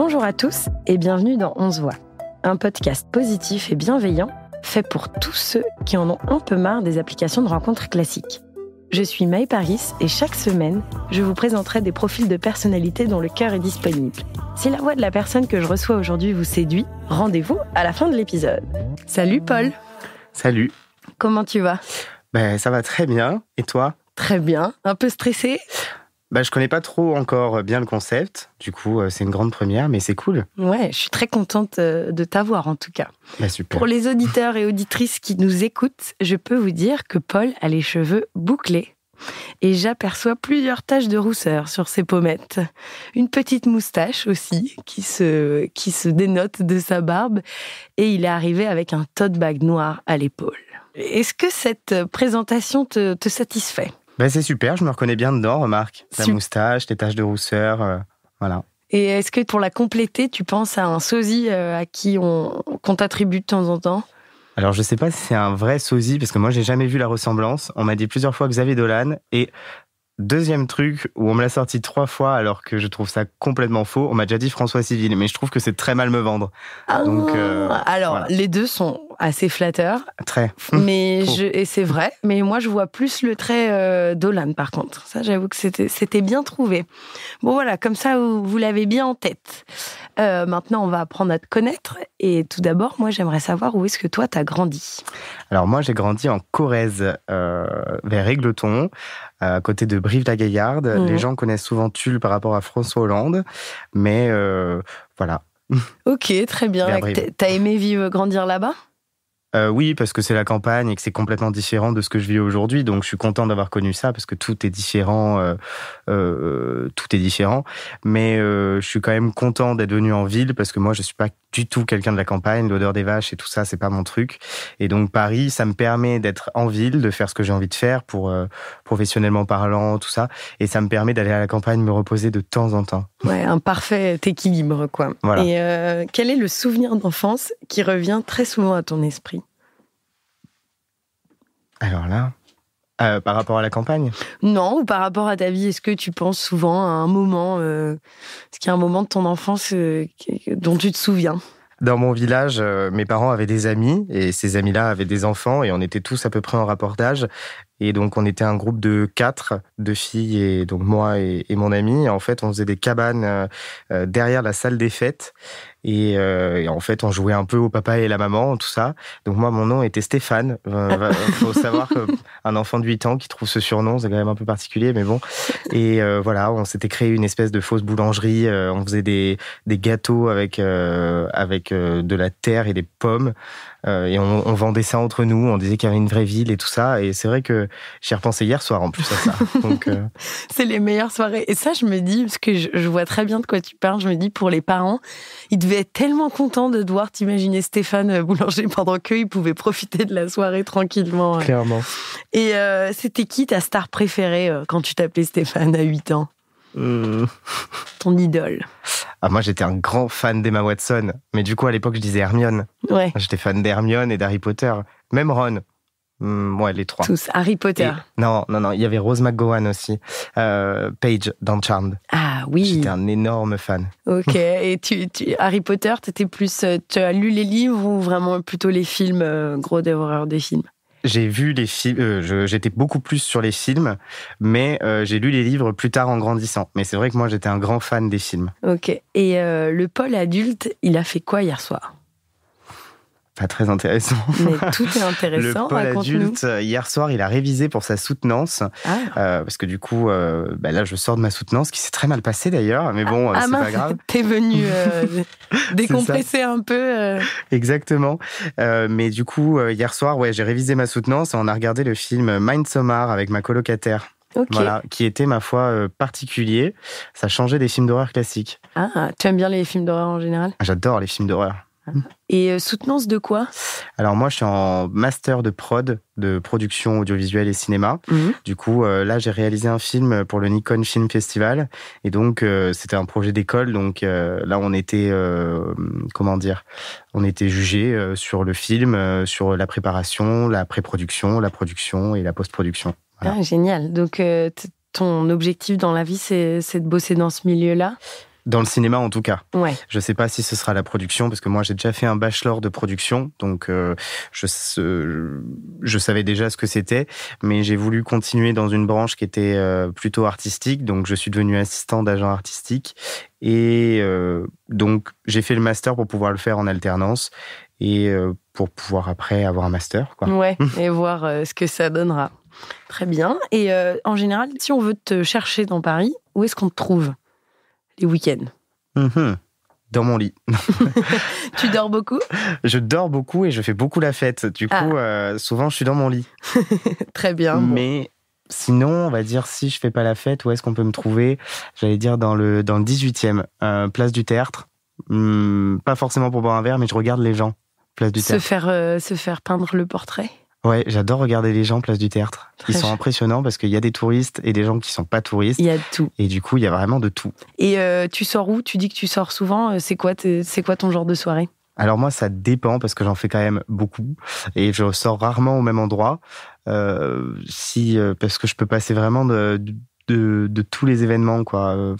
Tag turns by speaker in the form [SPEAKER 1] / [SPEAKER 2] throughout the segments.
[SPEAKER 1] Bonjour à tous et bienvenue dans 11 voix, un podcast positif et bienveillant fait pour tous ceux qui en ont un peu marre des applications de rencontres classiques. Je suis Maï Paris et chaque semaine, je vous présenterai des profils de personnalités dont le cœur est disponible. Si la voix de la personne que je reçois aujourd'hui vous séduit, rendez-vous à la fin de l'épisode. Salut Paul Salut Comment tu vas
[SPEAKER 2] Ben ça va très bien, et toi
[SPEAKER 1] Très bien, un peu stressé
[SPEAKER 2] je bah, je connais pas trop encore euh, bien le concept. Du coup, euh, c'est une grande première, mais c'est cool.
[SPEAKER 1] Ouais, je suis très contente euh, de t'avoir en tout cas. Bah, Pour les auditeurs et auditrices qui nous écoutent, je peux vous dire que Paul a les cheveux bouclés. Et j'aperçois plusieurs taches de rousseur sur ses pommettes. Une petite moustache aussi, qui se, qui se dénote de sa barbe. Et il est arrivé avec un tote bag noir à l'épaule. Est-ce que cette présentation te satisfait
[SPEAKER 2] bah, c'est super, je me reconnais bien dedans, remarque. Ta moustache, tes taches de rousseur, euh, voilà.
[SPEAKER 1] Et est-ce que pour la compléter, tu penses à un sosie euh, à qui on qu'on t'attribue de temps en temps
[SPEAKER 2] alors je sais pas si c'est un vrai sosie parce que moi j'ai jamais vu la ressemblance. On m'a dit plusieurs fois Xavier Dolan et Deuxième truc où on me l'a sorti trois fois alors que je trouve ça complètement faux. On m'a déjà dit François Civil, mais je trouve que c'est très mal me vendre. Ah, Donc, euh, alors les deux sont
[SPEAKER 1] assez flatteurs. Très. Mais je, et c'est vrai. Mais moi je vois plus le trait euh, d'Olan par contre. Ça j'avoue que c'était c'était bien trouvé. Bon voilà comme ça vous, vous l'avez bien en tête. Euh, maintenant, on va apprendre à te connaître. Et tout d'abord, moi, j'aimerais savoir où
[SPEAKER 2] est-ce que toi, t'as grandi Alors, moi, j'ai grandi en Corrèze, euh, vers Aigleton, à côté de Brive-la-Gaillarde. Mhm. Les gens connaissent souvent Tulle par rapport à François Hollande. Mais euh, voilà. Ok,
[SPEAKER 1] très bien. T'as aimé vivre, grandir là-bas
[SPEAKER 2] euh, oui, parce que c'est la campagne et que c'est complètement différent de ce que je vis aujourd'hui. Donc, je suis content d'avoir connu ça parce que tout est différent, euh, euh, tout est différent. Mais je suis quand même content d'être venu en ville parce que moi, je ne suis pas du tout quelqu'un de la campagne, l'odeur des vaches et tout ça, c'est pas mon truc. Et donc Paris, ça me permet d'être en ville, de faire ce que j'ai envie de faire pour professionnellement parlant, tout ça, et ça me permet d'aller à la campagne me reposer de temps en temps.
[SPEAKER 1] Ouais, un parfait équilibre quoi. Et quel est le souvenir d'enfance qui revient très souvent à ton esprit?
[SPEAKER 2] Alors là, euh, par rapport à la campagne
[SPEAKER 1] Non, ou par rapport à ta vie, est-ce que tu penses souvent à un moment, euh, est-ce qu'il y un moment
[SPEAKER 2] de ton enfance euh, dont tu te souviens dans mon village, mes parents avaient des amis et ces amis-là avaient des enfants et on était tous à peu près en rapport d'âge. Et donc, on était un groupe de quatre, de filles et donc moi et, et mon ami. En fait, on faisait des cabanes derrière la salle des fêtes euh, et, en fait, on jouait un peu au papa et la maman, tout ça. Donc moi, mon nom était Stéphane. Il euh, faut savoir qu'un enfant de 8 ans qui trouve ce surnom, c'est quand même un peu particulier, mais bon. Et euh, voilà, on s'était créé une espèce de fausse boulangerie. on faisait des, des gâteaux avec, avec de la terre et des pommes. et on, vendait ça entre nous. On disait qu'il y avait une vraie ville et tout ça. Et c'est vrai que j'ai repensé hier soir en plus à ça.
[SPEAKER 1] C'est les meilleures soirées. Et ça, je me dis, parce que je, vois très bien de quoi tu parles, je me dis, pour les parents, ils tellement content de devoir t'imaginer Stéphane Boulanger pendant qu'il pouvait profiter de la soirée tranquillement. Clairement. Et euh, c'était qui ta star préférée euh, quand tu t'appelais Stéphane à 8 ans euh. Ton idole
[SPEAKER 2] ah, moi, j'étais un grand fan d'Emma Watson. Mais du coup, à l'époque, je disais Hermione. J'étais fan d'Hermione et d'Harry Potter. Même Ron. Hmm, ouais, les trois. Tous. Harry Potter. non, non, non. Il y avait Rose McGowan aussi. Euh, Paige dans Charmed. Ah oui. J'étais un énorme fan.
[SPEAKER 1] Ok. Et tu, Harry Potter, plus. Euh, tu as lu les livres ou vraiment plutôt les
[SPEAKER 2] films, euh, gros dévoreur des films j'ai vu les films, euh, j'étais beaucoup plus sur les films, mais j'ai lu les livres plus tard en grandissant. Mais c'est vrai que moi, j'étais un grand fan des films.
[SPEAKER 1] Ok. Et le Paul adulte, il a fait quoi hier soir
[SPEAKER 2] pas très intéressant. Mais
[SPEAKER 1] tout est intéressant. le Paul adulte,
[SPEAKER 2] hier soir, il a révisé pour sa soutenance. Ah. Euh, parce que du coup, euh, bah là, je sors de ma soutenance, qui s'est très mal passée d'ailleurs. Mais bon, ah, euh, c'est ah, pas grave.
[SPEAKER 1] T'es venu décompresser un peu.
[SPEAKER 2] Exactement. mais du coup, hier soir, ouais, j'ai révisé ma soutenance et on a regardé le film Mindsommar avec ma colocataire. Voilà, qui était, ma foi, particulier. Ça changeait des films d'horreur classiques.
[SPEAKER 1] Ah, tu aimes bien les films d'horreur en général
[SPEAKER 2] J'adore les films d'horreur.
[SPEAKER 1] Mm. Et euh, soutenance de quoi
[SPEAKER 2] Alors moi, je suis en master de prod, de production audiovisuelle et cinéma. Mm. Du coup, euh, là, j'ai réalisé un film pour le Nikon Film Festival. Et donc, euh, c'était un projet d'école. Donc là, on était, comment dire, on était jugé sur le film, sur la préparation, la pré-production, la production et la post-production.
[SPEAKER 1] Ah, génial. Donc, ton objectif dans la vie, c'est de bosser dans ce milieu-là
[SPEAKER 2] dans le cinéma, en tout cas. Ouais. Je ne sais pas si ce sera la production, parce que moi, j'ai déjà fait un bachelor de production, donc euh, je, euh, je savais déjà ce que c'était, mais j'ai voulu continuer dans une branche qui était euh, plutôt artistique, donc je suis devenu assistant d'agent artistique. Et donc, j'ai fait le master pour pouvoir le faire en alternance et pour pouvoir après avoir un master. Quoi. Ouais, et
[SPEAKER 1] voir ce que ça donnera. Très bien. Et en général, si on veut te chercher dans Paris, où est-ce qu'on te trouve les week-ends
[SPEAKER 2] mhm. Dans mon lit.
[SPEAKER 1] tu dors beaucoup
[SPEAKER 2] Je dors beaucoup et je fais beaucoup la fête. Du ah. coup, euh, souvent, je suis dans mon lit. Très bien. Mais sinon, on va dire, si je fais pas la fête, où est-ce qu'on peut me trouver J'allais dire dans le, dans le 18e, euh, place du théâtre. Hmm, pas forcément pour boire un verre, mais je regarde les gens. Place du se Faire, euh,
[SPEAKER 1] se faire peindre le portrait
[SPEAKER 2] Ouais, j'adore regarder les gens place du théâtre. Ils sont impressionnants parce qu'il y a des touristes et des gens qui sont pas touristes. Il y a de tout. Et du coup, il y a vraiment de tout. Et euh, tu sors où Tu dis que tu sors souvent. Euh, c'est quoi, c'est quoi ton genre de soirée alors moi, ça dépend parce que j'en fais quand même beaucoup et je sors rarement au même endroit. Euh, si parce que je peux passer vraiment de, de, tous les événements quoi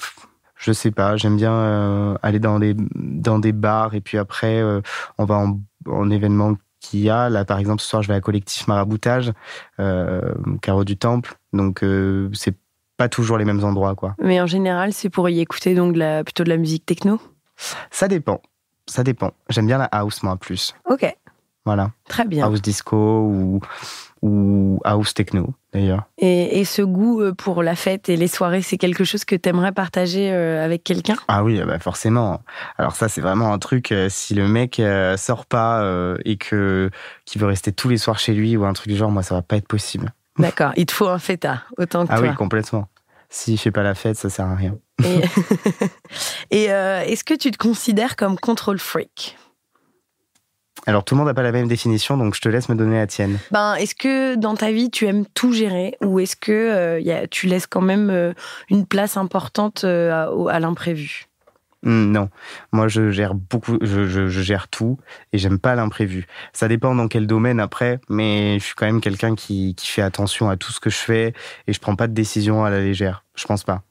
[SPEAKER 2] je sais pas, j'aime bien aller dans des dans des bars et puis après on va en, en événement qui a, là par exemple ce soir je vais à Collectif Maraboutage, euh, Carreau du Temple, donc euh, c'est pas toujours les mêmes endroits quoi.
[SPEAKER 1] Mais en général c'est pour y écouter donc la, plutôt de la musique
[SPEAKER 2] techno Ça dépend, ça dépend. J'aime bien la house moi plus. Ok. Voilà. Très bien. House disco ou house techno. Euh,
[SPEAKER 1] et, ce goût euh, pour la fête et les soirées, c'est quelque chose que tu aimerais partager euh, avec quelqu'un
[SPEAKER 2] Ah oui, bah, forcément. Alors ça, c'est vraiment un truc, si le mec sort pas et que qui veut rester tous les soirs chez lui ou un truc du genre, moi, ça va pas être possible.
[SPEAKER 1] D'accord, il te faut un fêtard, autant que toi. Ah oui,
[SPEAKER 2] complètement. Si je fais pas la fête, ça sert à rien.
[SPEAKER 1] Et, est-ce que tu te considères comme contrôle freak
[SPEAKER 2] alors tout le monde n'a pas la même définition, donc je te laisse me donner la tienne.
[SPEAKER 1] Ben, est-ce que dans ta vie tu aimes tout gérer ou est-ce que euh, tu laisses quand même euh, une place importante euh, à, l'imprévu
[SPEAKER 2] hmm, non, moi je gère beaucoup, je, je, gère tout et j'aime pas l'imprévu. Ça dépend dans quel domaine après, mais je suis quand même quelqu'un qui, fait attention à tout ce que je fais et je prends pas de décision à la légère. Je ne pense pas.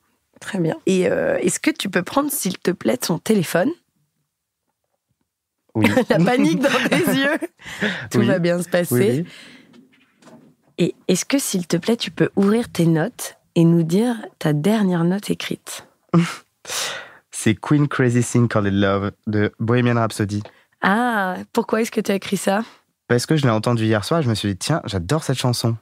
[SPEAKER 1] Très bien. Et est-ce que tu peux prendre, s'il te plaît, ton téléphone la panique dans tes yeux. Tout va bien se passer. et est-ce que, s'il te plaît, tu peux ouvrir tes notes et nous dire ta dernière note écrite
[SPEAKER 2] C'est Queen Crazy Thing Called Love de Bohemian Rhapsody.
[SPEAKER 1] Ah, pourquoi est-ce que tu as écrit ça
[SPEAKER 2] parce que je l'ai entendu hier soir, je me suis dit, tiens, j'adore cette chanson.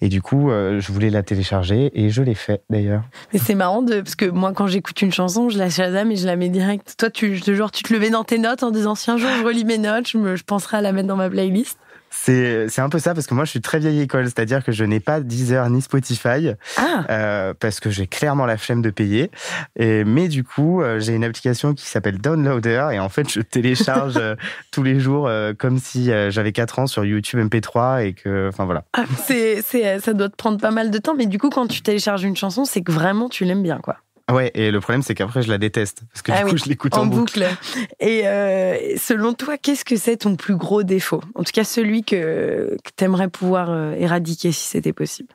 [SPEAKER 2] Et du coup, euh, je voulais la télécharger et je l'ai fait d'ailleurs.
[SPEAKER 1] Mais c'est marrant, de, parce que moi, quand j'écoute une chanson, je la shazam et je la mets direct. Toi, tu, genre, tu te levais dans tes notes en disant, si un jour je relis mes notes, je, je penserai à la mettre dans ma playlist.
[SPEAKER 2] C'est, un peu ça parce que moi je suis très vieille école, c'est-à-dire que je n'ai pas Deezer ni Spotify ah. euh, parce que j'ai clairement la flemme de payer. Et, mais du coup, euh, j'ai une application qui s'appelle Downloader et en fait je télécharge euh, tous les jours comme si j'avais 4 ans sur YouTube MP3 et que, enfin voilà.
[SPEAKER 1] Ah, c'est, c'est, ça doit te prendre pas mal de temps, mais du coup quand tu télécharges une chanson, c'est que vraiment tu l'aimes bien quoi.
[SPEAKER 2] Ah ouais, et le problème, c'est qu'après, je la déteste. Parce que ah du coup, je l'écoute en, boucle.
[SPEAKER 1] Et euh, selon toi, qu'est-ce que c'est ton plus gros défaut En tout cas, celui que, tu aimerais pouvoir euh, éradiquer si c'était possible.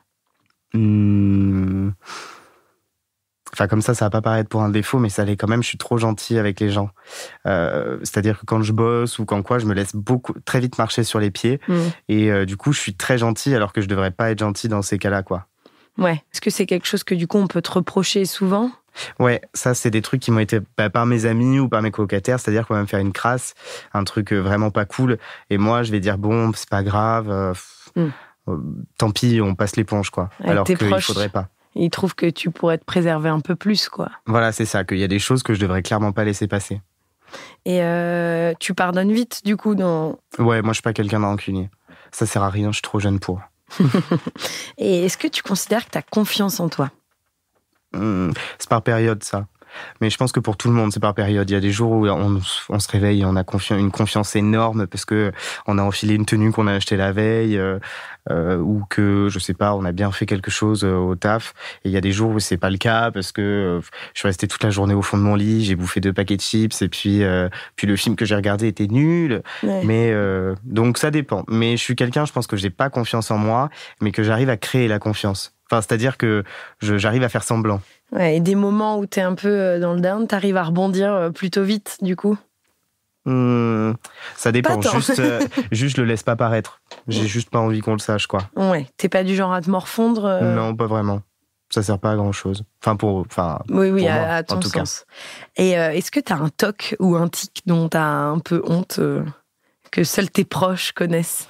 [SPEAKER 2] Hmm. Enfin, comme ça, ça va pas paraître pour un défaut, mais ça l'est quand même. Je suis trop gentil avec les gens. Euh, c'est-à-dire que quand je bosse ou quand quoi, je me laisse beaucoup très vite marcher sur les pieds. Hmm. Et du coup, je suis très gentil alors que je devrais pas être gentil dans ces cas-là, quoi.
[SPEAKER 1] Ouais. Est-ce que c'est quelque chose que du coup on peut te reprocher souvent
[SPEAKER 2] Ouais, ça c'est des trucs qui m'ont été bah, par mes amis ou par mes colocataires, c'est-à-dire qu'on va me faire une crasse, un truc euh, vraiment pas cool, et moi je vais dire bon c'est pas grave, euh, hmm. euh, tant pis, on passe l'éponge quoi. alors qu'il faudrait pas.
[SPEAKER 1] Il trouve que tu pourrais te préserver un peu plus quoi.
[SPEAKER 2] Voilà, c'est ça, qu'il y a des choses que je devrais clairement pas laisser passer.
[SPEAKER 1] Et tu pardonnes vite du coup dans.
[SPEAKER 2] Ouais, moi je suis pas quelqu'un rancunier Ça sert à rien, je suis trop jeune pour.
[SPEAKER 1] et est-ce que tu considères que tu as confiance
[SPEAKER 2] en toi Hmm. c'est par période ça. Mais je pense que pour tout le monde, c'est par période. Il y a des jours où on, se réveille et on a une confiance énorme parce que on a enfilé une tenue qu'on a achetée la veille euh, euh, ou que, je sais pas, on a bien fait quelque chose euh, au taf. Et il y a des jours où c'est pas le cas parce que je suis resté toute la journée au fond de mon lit, j'ai bouffé deux paquets de chips et puis, puis le film que j'ai regardé était nul. Mais donc ça dépend. Mais je suis quelqu'un, je pense que je n'ai pas confiance en moi, mais que j'arrive à créer la confiance. Enfin, c'est-à-dire que j'arrive à faire semblant
[SPEAKER 1] et des moments où tu es un peu euh, dans le down, tu arrives à rebondir euh, plutôt vite, du coup
[SPEAKER 2] hum, Ça dépend. Euh, juste, je juste, le laisse pas paraître. J'ai mm. juste pas envie qu'on le sache, quoi.
[SPEAKER 1] Ouais, t'es pas du genre à te morfondre Non,
[SPEAKER 2] pas vraiment. Ça sert pas à grand chose. Enfin, pour. Enfin, oui, oui, à, en tout sens. Cas.
[SPEAKER 1] Et est-ce que t'as un toc ou un tic dont t'as un peu honte que seuls tes proches connaissent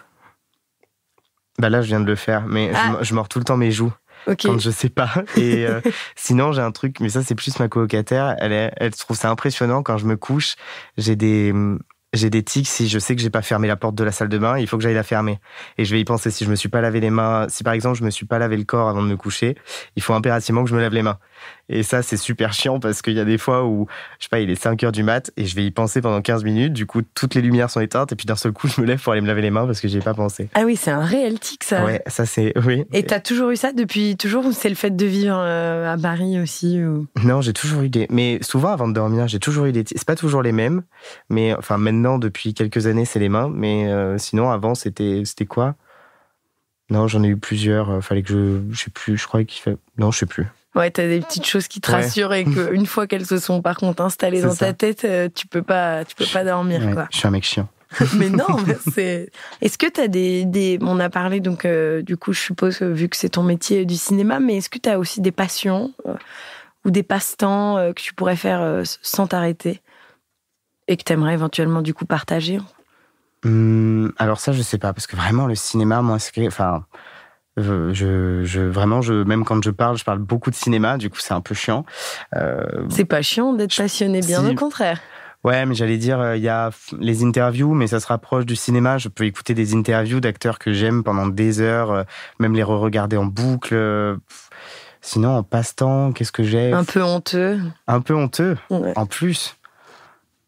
[SPEAKER 2] Bah là, je viens de le faire, mais je, ah. je mords tout le temps mes joues quand je sais pas. Et euh, sinon, j'ai un truc, mais ça, c'est plus ma colocataire. Elle, est, elle trouve ça impressionnant quand je me couche. J'ai des j'ai des tics si je sais que j'ai pas fermé la porte de la salle de bain, il faut que j'aille la fermer. Et je vais y penser si je me suis pas lavé les mains, si par exemple je me suis pas lavé le corps avant de me coucher, il faut impérativement que je me lave les mains. Et ça, c'est super chiant parce qu'il y a des fois où, je sais pas, il est 5 heures du mat et je vais y penser pendant 15 minutes. Du coup, toutes les lumières sont éteintes et puis d'un seul coup, je me lève pour aller me laver les mains parce que n'y ai pas pensé.
[SPEAKER 1] Ah oui, c'est un réel tic, ça. Ouais,
[SPEAKER 2] ça c'est, oui. Et t'as
[SPEAKER 1] toujours eu ça depuis toujours ou c'est le fait de vivre euh, à Paris aussi
[SPEAKER 2] Non, j'ai toujours eu des, mais souvent avant de dormir, j'ai toujours eu des tics. C'est pas toujours les mêmes, mais enfin, non, depuis quelques années, c'est les mains. Mais euh, sinon, avant, c'était quoi Non, j'en ai eu plusieurs. Euh, fallait que je. Je sais plus, je crois qu'il fait. Non, je sais plus.
[SPEAKER 1] Ouais, t'as des petites choses qui te rassurent et qu'une fois qu'elles se sont par contre installées dans ta tête, euh, tu peux pas, tu peux pas dormir.
[SPEAKER 2] quoi. Je suis un mec chiant.
[SPEAKER 1] mais non, c'est. Est-ce que tu as des, des, On a parlé, donc, du coup, je suppose, vu que c'est ton métier du cinéma, mais est-ce que tu as aussi des passions ou des passe-temps que tu pourrais faire sans t'arrêter et que tu aimerais éventuellement du coup partager
[SPEAKER 2] hmm, Alors ça, je sais pas, parce que vraiment le cinéma, moi, c'est enfin, je, vraiment, je, même quand je parle, je parle beaucoup de cinéma, du coup, c'est un peu chiant. Euh, c'est pas chiant d'être passionné, bien au contraire. Ouais, mais j'allais dire, euh, il y a les interviews, mais ça se rapproche du cinéma. Je peux écouter des interviews d'acteurs que j'aime pendant des heures, euh, même les re-regarder en boucle. Sinon, en passe-temps, qu'est-ce que j'ai Un
[SPEAKER 1] peu honteux.
[SPEAKER 2] Un peu honteux, en plus.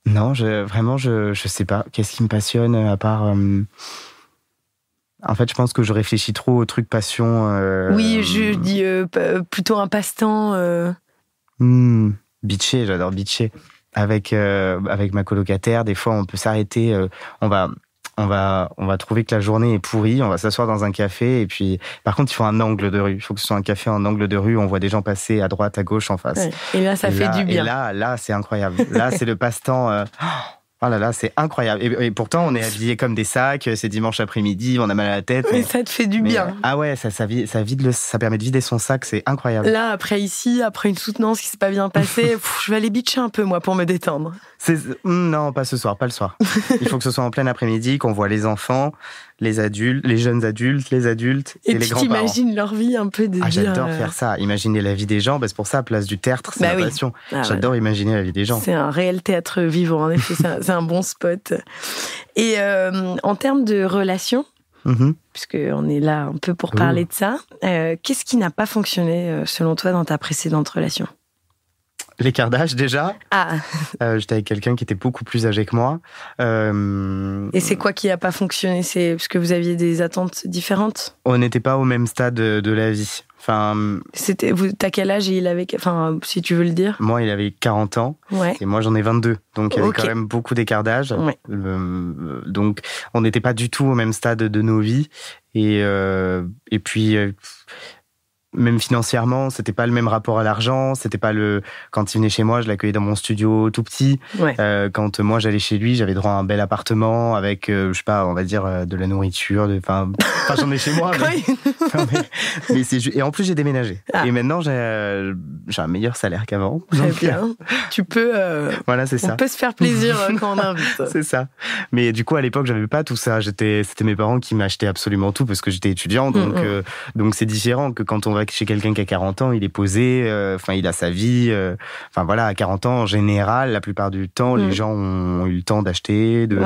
[SPEAKER 2] Non, vraiment, je ne sais pas. Qu'est-ce qui me passionne euh, à part. Euh, en fait, je pense que je réfléchis trop au truc passion. Euh, oui, je
[SPEAKER 1] dis plutôt un passe-temps.
[SPEAKER 2] Hmm. j'adore bitcher. Avec, avec ma colocataire, des fois, on peut s'arrêter. on va on va, on va trouver que la journée est pourrie, on va s'asseoir dans un café et puis, par contre, il faut un angle de rue. Il faut que ce soit un café en angle de rue, on voit des gens passer à droite, à gauche, en face. Et là, ça fait du bien. Et là, là, c'est incroyable. Là, c'est le passe-temps. Euh, Oh là là, c'est incroyable. Et, pourtant, on est habillés comme des sacs, euh, c'est dimanche après-midi, on a mal à la tête. Mais, ça te fait du bien. Euh, ah ouais, ça, ça, vide, ça, permet de vider son sac, c'est incroyable.
[SPEAKER 1] Là, après ici, après une soutenance qui s'est pas bien passée, je vais aller bitcher un peu, moi, pour me détendre.
[SPEAKER 2] Hmm, non, pas ce soir, pas le soir. Il faut que ce soit en plein après-midi, qu'on voit les enfants, les adultes, les jeunes adultes, les adultes et, les grands-parents. T'imagines
[SPEAKER 1] leur vie un peu de ah, J'adore euh, faire
[SPEAKER 2] ça, imaginer la vie des gens. Bah, c'est pour ça, place du Tertre, c'est la bah ma ah, j'adore imaginer la vie des gens. C'est un
[SPEAKER 1] réel théâtre vivant, en effet, c'est un, bon spot. Et euh, en termes de relations, mm-hmm. puisque on puisqu'on est là un peu pour parler de ça, euh, qu'est-ce qui n'a pas fonctionné selon toi dans ta précédente relation
[SPEAKER 2] l'écart d'âge déjà. Ah. Euh, j'étais avec quelqu'un qui était beaucoup plus âgé que moi. Euh, et c'est
[SPEAKER 1] quoi qui n'a pas fonctionné C'est parce que vous aviez des attentes différentes
[SPEAKER 2] On n'était pas au même stade de, la vie. Enfin, c'était
[SPEAKER 1] vous t'as quel âge et il avait enfin si tu veux le dire.
[SPEAKER 2] Moi, il avait 40 ans ouais. et moi j'en ai 22. Donc il y avait quand même beaucoup d'écart d'âge. Euh, donc on n'était pas du tout au même stade de nos vies et puis même financièrement, c'était pas le même rapport à l'argent. C'était pas le quand il venait chez moi, je l'accueillais dans mon studio tout petit. Euh, quand euh, moi j'allais chez lui, j'avais droit à un bel appartement avec, euh, je sais pas, on va dire de la nourriture. De... Enfin, j'en ai chez moi. mais... et en plus j'ai déménagé. Ah. Et maintenant j'ai j'ai un meilleur salaire qu'avant. tu peux. Voilà, c'est ça. On peut se faire plaisir quand on invite. c'est ça. Mais du coup à l'époque j'avais pas tout ça. J'étais c'était mes parents qui m'achetaient absolument tout parce que j'étais étudiant. Mm, donc mm. donc c'est différent que quand on va chez quelqu'un qui a 40 ans, il est posé, euh, enfin, il a sa vie. Euh, enfin, voilà, à 40 ans, en général, la plupart du temps, les mm. gens ont eu le temps d'acheter. De...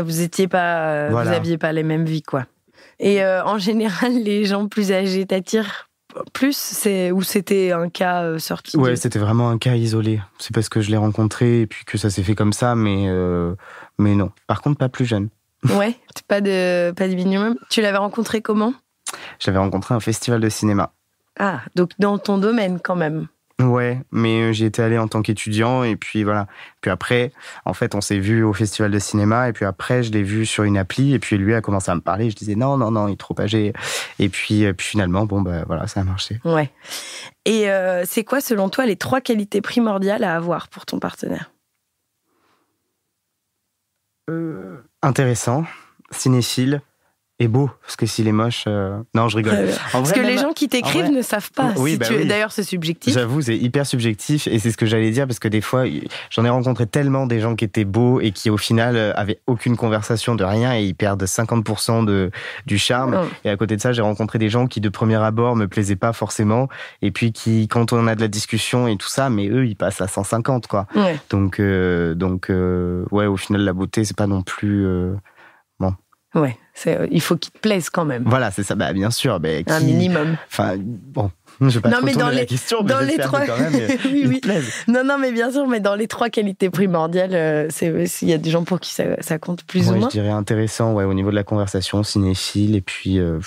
[SPEAKER 1] Vous étiez pas, euh, pas les mêmes vies, quoi. Et en général, les gens plus âgés t'attirent plus c'est ou c'était un cas sorti ouais
[SPEAKER 2] c'était vraiment un cas isolé c'est parce que je l'ai rencontré et puis que ça s'est fait comme ça mais mais non par contre pas plus jeune
[SPEAKER 1] ouais pas de pas de tu l'avais rencontré comment
[SPEAKER 2] j'avais rencontré un festival de cinéma.
[SPEAKER 1] Ah, donc dans ton domaine quand même.
[SPEAKER 2] Ouais, mais euh, j'y étais allé en tant qu'étudiant et puis voilà. Puis après, en fait, on s'est vu au festival de cinéma et puis après, je l'ai vu sur une appli et puis lui a commencé à me parler. Je disais non, non, non, il est trop âgé. Et puis, euh, puis finalement, bon, bah voilà, ça a marché.
[SPEAKER 1] Ouais. Et euh, c'est quoi, selon toi, les trois qualités primordiales à avoir pour ton partenaire
[SPEAKER 2] Intéressant, cinéphile est beau. Parce que s'il est moche. Euh, non, je rigole. parce que les gens qui t'écrivent ne
[SPEAKER 1] savent pas. Bah oui, D'ailleurs, c'est subjectif.
[SPEAKER 2] J'avoue, c'est hyper subjectif. Et c'est ce que j'allais dire, parce que des fois, j'en ai rencontré tellement des gens qui étaient beaux et qui, au final, euh, avaient aucune conversation de rien et ils perdent 50% de, du charme. Et à côté de ça, j'ai rencontré des gens qui, de premier abord, me plaisaient pas forcément. Et puis qui, quand on a de la discussion et tout ça, mais eux, ils passent à 150, quoi. Donc, euh, donc ouais, au final, la beauté, c'est pas non plus. Ouais, euh, il faut qu'il te plaise quand même. Voilà, c'est ça, bah, bien sûr. Un minimum. Enfin, bon. Je vais pas trop dans les, la question, mais trois... quand même, oui, oui.
[SPEAKER 1] Non, non, mais bien sûr, mais dans les trois qualités primordiales, euh, il y a des gens pour qui ça, compte plus ou moins. Je
[SPEAKER 2] dirais intéressant, ouais, au niveau de la conversation, cinéphile, et puis euh,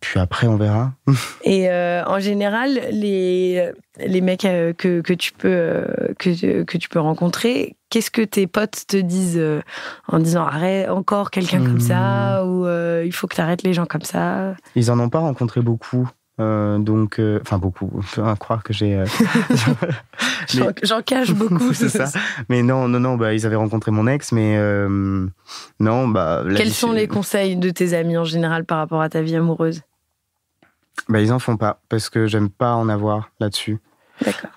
[SPEAKER 2] puis après, on verra.
[SPEAKER 1] Et euh, en général, les, les mecs euh, que, que tu peux, euh, que, que tu peux rencontrer, qu'est-ce que tes potes te disent en disant arrête encore quelqu'un comme ça hmm. ou il faut que tu arrêtes les gens comme ça
[SPEAKER 2] Ils en ont pas rencontré beaucoup. donc, enfin beaucoup, à croire que j'ai J'en
[SPEAKER 1] cache beaucoup. c'est ça.
[SPEAKER 2] Mais non, non, non, bah, ils avaient rencontré mon ex, mais euh, non, bah. Quels sont les
[SPEAKER 1] conseils de tes amis en général par rapport à ta vie amoureuse
[SPEAKER 2] bah, Ils en font pas, parce que j'aime pas en avoir là-dessus.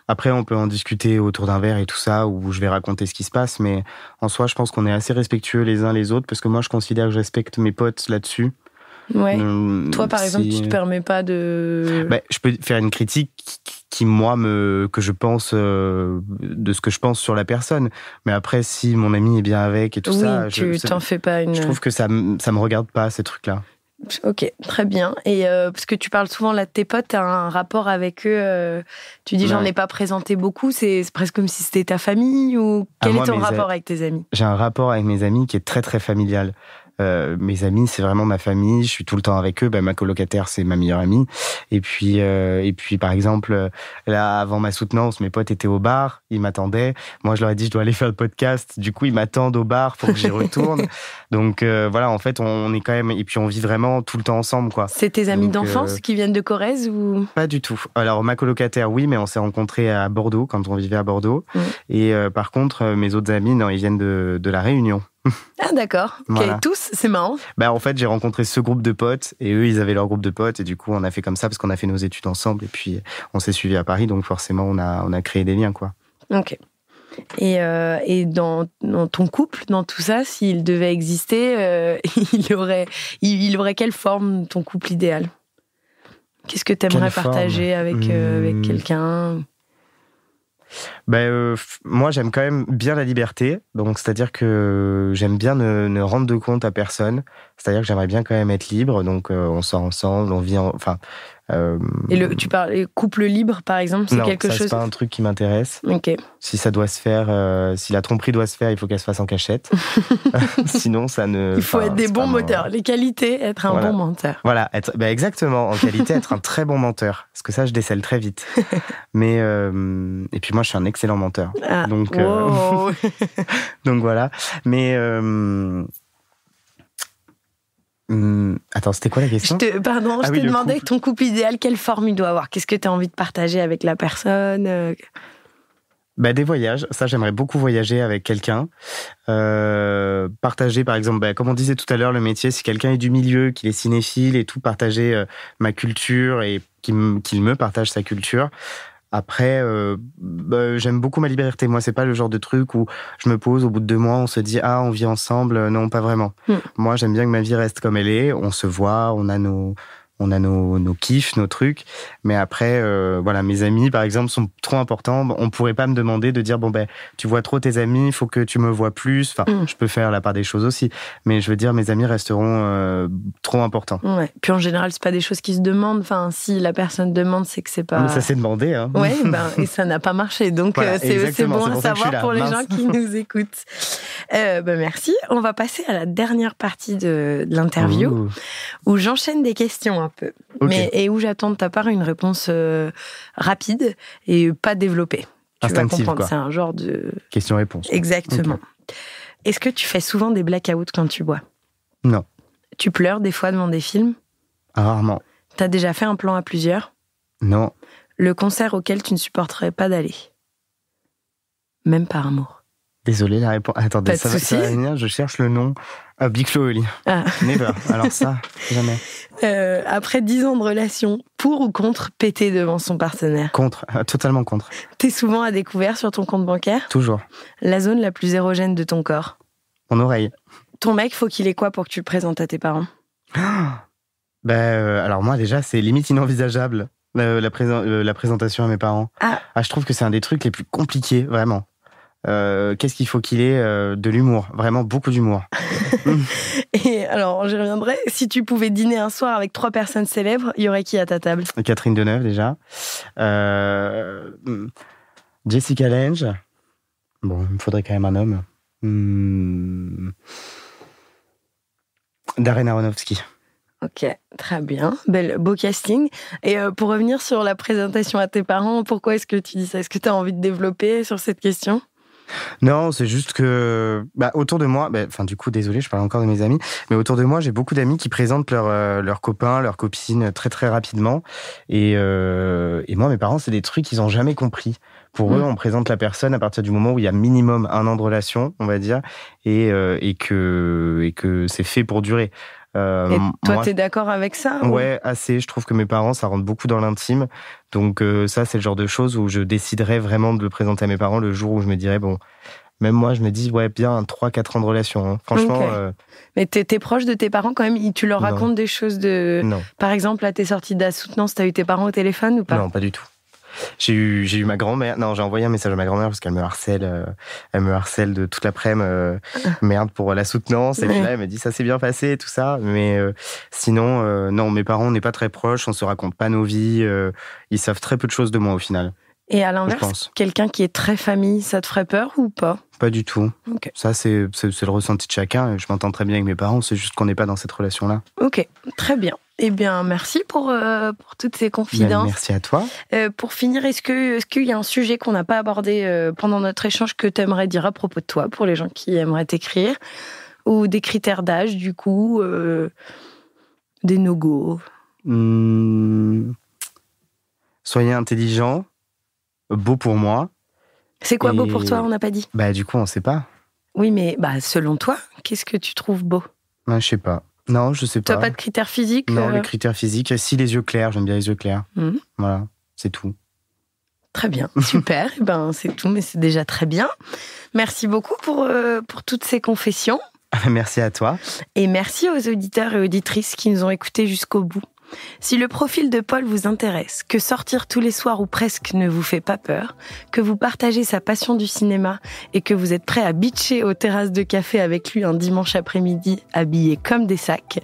[SPEAKER 2] Après, on peut en discuter autour d'un verre et tout ça, où je vais raconter ce qui se passe, mais en soi, je pense qu'on est assez respectueux les uns les autres, parce que moi, je considère que je respecte mes potes là-dessus. Ouais. Hum, Toi, par exemple, tu te
[SPEAKER 1] permets pas de.
[SPEAKER 2] Bah, je peux faire une critique qui moi me que je pense euh, de ce que je pense sur la personne mais après si mon ami est bien avec et tout ça tu fais pas une je trouve euh, que ça ça me regarde pas ces trucs là
[SPEAKER 1] Ok, très bien. Et euh, parce que tu parles souvent là de tes potes, tu as un rapport avec eux. tu dis, j'en ai pas présenté beaucoup, c'est presque comme si c'était ta famille ou ah, quel est ton rapport avec tes amis
[SPEAKER 2] J'ai un rapport avec mes amis qui est très très familial. Euh, mes amis, c'est vraiment ma famille. Je suis tout le temps avec eux. Ben, ma colocataire, c'est ma meilleure amie. Et puis, euh, et puis, par exemple, euh, là, avant ma soutenance, mes potes étaient au bar. Ils m'attendaient. Moi, je leur ai dit, je dois aller faire le podcast. Du coup, ils m'attendent au bar pour que j'y retourne. Donc, voilà, en fait, on, est quand même. Et puis, on vit vraiment tout le temps ensemble, quoi. C'est tes amis d'enfance qui
[SPEAKER 1] viennent de Corrèze ou
[SPEAKER 2] Pas du tout. Alors, ma colocataire, oui, mais on s'est rencontrés à Bordeaux quand on vivait à Bordeaux. Mmh. Et par contre, mes autres amis, non, ils viennent de la Réunion.
[SPEAKER 1] Ah d'accord. Tous, c'est marrant.
[SPEAKER 2] Bah en fait, j'ai rencontré ce groupe de potes et eux, ils avaient leur groupe de potes et du coup, on a fait comme ça parce qu'on a fait nos études ensemble et puis on s'est suivi à Paris, donc forcément, on a on a créé des liens quoi.
[SPEAKER 1] Ok. Et, euh, dans, ton couple, dans tout ça, s'il devait exister, euh, il aurait il, aurait quelle forme ton couple idéal Qu'est-ce que tu aimerais partager avec, euh, avec hmm. quelqu'un
[SPEAKER 2] ben, euh, Moi, j'aime quand même bien la liberté. Donc, c'est-à-dire que j'aime bien ne, rendre de compte à personne. C'est-à-dire que j'aimerais bien quand même être libre. Donc, euh, on sort ensemble, on vit en... Enfin, euh, et le, tu parles couple libre, par exemple, c'est quelque chose. C'est pas un truc qui m'intéresse. Ok. Si ça doit se faire, euh, si la tromperie doit se faire, il faut qu'elle se fasse en cachette. Sinon, ça ne. Il faut être des bons moteurs.
[SPEAKER 1] Les qualités, être un bon menteur.
[SPEAKER 2] Voilà, être... Bah, exactement. En qualité, être un très bon menteur. Parce que ça, je décèle très vite. Mais euh, et puis moi, je suis un excellent menteur. Ah, donc, donc voilà. Mais Hmm, attends, c'était quoi la question Pardon, ah je te demandais
[SPEAKER 1] ton couple idéal, quelle forme il doit avoir Qu'est-ce que tu as envie de partager avec la personne euh
[SPEAKER 2] bah, Des voyages. Ça, j'aimerais beaucoup voyager avec quelqu'un. Euh, partager, par exemple, bah, comme on disait tout à l'heure, le métier, si quelqu'un est du milieu, qu'il est cinéphile et tout, partager euh, ma culture et qu'il me partage sa culture. Après, euh, bah, j'aime beaucoup ma liberté. Moi, c'est pas le genre de truc où je me pose au bout de deux mois, on se dit ah on vit ensemble. Non, pas vraiment. Hmm. Moi, j'aime bien que ma vie reste comme elle est. On se voit, on a nos on a nos, nos kiffs, nos trucs. Mais après, euh, voilà, mes amis, par exemple, sont trop importants. On pourrait pas me demander de dire, bon, ben, tu vois trop tes amis, il faut que tu me vois plus. Enfin, mm. je peux faire la part des choses aussi. Mais je veux dire, mes amis resteront euh, trop importants.
[SPEAKER 1] Puis en général, c'est pas des choses qui se demandent. Enfin, si la personne demande, c'est que c'est pas. Ah, ça s'est demandé,
[SPEAKER 2] hein. ben, et
[SPEAKER 1] ça n'a pas marché. Donc, euh, c'est bon à savoir pour les gens qui nous écoutent. Ben, merci. On va passer à la dernière partie de, de l'interview où j'enchaîne des questions hein, peu. Mais, et où j'attends de ta part une réponse euh, rapide et pas développée. Tu comprendre, c'est un genre de...
[SPEAKER 2] Question-réponse. Exactement.
[SPEAKER 1] Est-ce que tu fais souvent des blackouts quand tu bois Non. Tu pleures des fois devant des films Rarement. T'as déjà fait un plan à plusieurs
[SPEAKER 2] Non. Le
[SPEAKER 1] concert auquel tu ne supporterais pas d'aller Même par amour.
[SPEAKER 2] Désolé, la réponse. Attendez, de ça, va, venir, je cherche le nom. Uh, Big Flo ah. Never. Alors ça, jamais.
[SPEAKER 1] Euh, après 10 ans de relation, pour ou contre péter devant son partenaire
[SPEAKER 2] Contre, euh, totalement contre.
[SPEAKER 1] T'es souvent à découvert sur ton compte bancaire Toujours. La zone la plus érogène de ton corps Mon oreille. Ton mec, faut qu'il ait quoi pour que tu le présentes à tes parents
[SPEAKER 2] Ben, euh, alors moi déjà, c'est limite inenvisageable. La, présentation à mes parents. Ah. ah je trouve que c'est un des trucs les plus compliqués, vraiment. Euh, qu'est-ce qu'il faut qu'il ait euh, de l'humour, vraiment beaucoup d'humour.
[SPEAKER 1] et alors, j'y reviendrai. Si tu pouvais dîner un soir avec trois personnes célèbres, il y aurait qui à ta table
[SPEAKER 2] Catherine Deneuve, déjà. Euh, hmm. Jessica Lange. Bon, il me faudrait quand même un homme. Hmm. Darren Aronofsky.
[SPEAKER 1] Ok, très bien. Bel, beau casting. Et pour revenir sur la présentation à tes parents, pourquoi est-ce que tu dis ça Est-ce que tu as envie de développer sur cette question
[SPEAKER 2] non, c'est juste que bah, autour de moi, bah, enfin du coup désolé, je parle encore de mes amis, mais autour de moi j'ai beaucoup d'amis qui présentent leurs euh, copains, leurs copines euh, très très rapidement. Euh, et, moi mes parents c'est des trucs qu'ils n'ont jamais compris. Pour mmh. eux, on présente la personne à partir du moment où il y a minimum un an de relation, on va dire, et que, et que c'est fait pour durer et euh, toi, t'es
[SPEAKER 1] d'accord avec ça ouais,
[SPEAKER 2] assez. Je trouve que mes parents, ça rentre beaucoup dans l'intime. Donc euh, ça, c'est le genre de choses où je déciderais vraiment de le présenter à mes parents le jour où je me dirais, bon, même moi, je me dis, ouais, bien, 3-4 ans de relation. Hein. Franchement. Euh,
[SPEAKER 1] Mais t'es proche de tes parents quand même Tu leur racontes des choses de. Non. Par exemple, à tes sorties d'assoutenance, t'as eu tes parents au téléphone ou pas Non,
[SPEAKER 2] pas du tout. J'ai eu, j'ai eu ma grand-mère. Non, j'ai envoyé un message à ma grand-mère parce qu'elle me harcèle, euh, elle me harcèle de toute la midi euh, merde pour la soutenance. Et puis là, elle me dit ça s'est bien passé et tout ça. Mais euh, sinon, non, mes parents, on n'est pas très proches, on se raconte pas nos vies. ils savent très peu de choses de moi au final.
[SPEAKER 1] Et à l'inverse, quelqu'un qui est très famille, ça te ferait peur
[SPEAKER 2] ou pas Pas du tout. Ça, c'est le ressenti de chacun. Je m'entends très bien avec mes parents, c'est juste qu'on n'est pas dans cette relation-là.
[SPEAKER 1] Ok, très bien. Eh bien, merci pour, euh, pour toutes ces ben, confidences. merci à toi. Euh, pour finir, est-ce qu'il y a un sujet qu'on n'a pas abordé euh, pendant notre échange que tu aimerais dire à propos de toi pour les gens qui aimeraient t'écrire Ou des critères d'âge, du coup Des no-go
[SPEAKER 2] hmm. Soyez intelligent, beau pour moi. C'est quoi beau pour toi On n'a pas dit. Bah, du coup, on ne sait pas.
[SPEAKER 1] Oui, mais bah, selon toi, qu'est-ce que tu trouves beau
[SPEAKER 2] Je bah, Je sais pas. Non, je sais pas. T'as pas de
[SPEAKER 1] critères physiques Non, euh les
[SPEAKER 2] critères physiques. Si, les yeux clairs. J'aime bien les yeux clairs. Mmh. Voilà, c'est tout.
[SPEAKER 1] Très bien, super. Eh ben, c'est tout, mais c'est déjà très bien. Merci beaucoup pour, euh, pour toutes ces confessions.
[SPEAKER 2] merci à toi.
[SPEAKER 1] Et merci aux auditeurs et auditrices qui nous ont écoutés jusqu'au bout. Si le profil de Paul vous intéresse, que sortir tous les soirs ou presque ne vous fait pas peur, que vous partagez sa passion du cinéma et que vous êtes prêt à bitcher aux terrasses de café avec lui un dimanche après-midi habillé comme des sacs,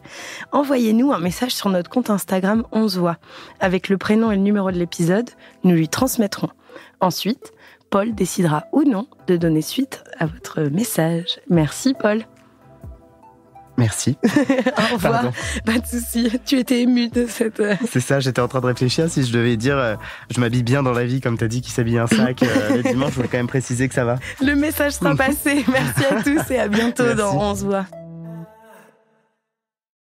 [SPEAKER 1] envoyez-nous un message sur notre compte Instagram 11 voix avec le prénom et le numéro de l'épisode, nous lui transmettrons. Ensuite, Paul décidera ou non de donner suite à votre message. Merci Paul. Merci. Au revoir. Pas de souci. Tu étais ému de cette. Euh,
[SPEAKER 2] C'est ça. J'étais en train de réfléchir si je devais dire, euh, je m'habille bien dans la vie, comme t'as dit, qui s'habille un sac euh, le dimanche. Je voulais quand même préciser que ça va.
[SPEAKER 1] Le message sera passé. Merci à tous et à bientôt dans On se voit.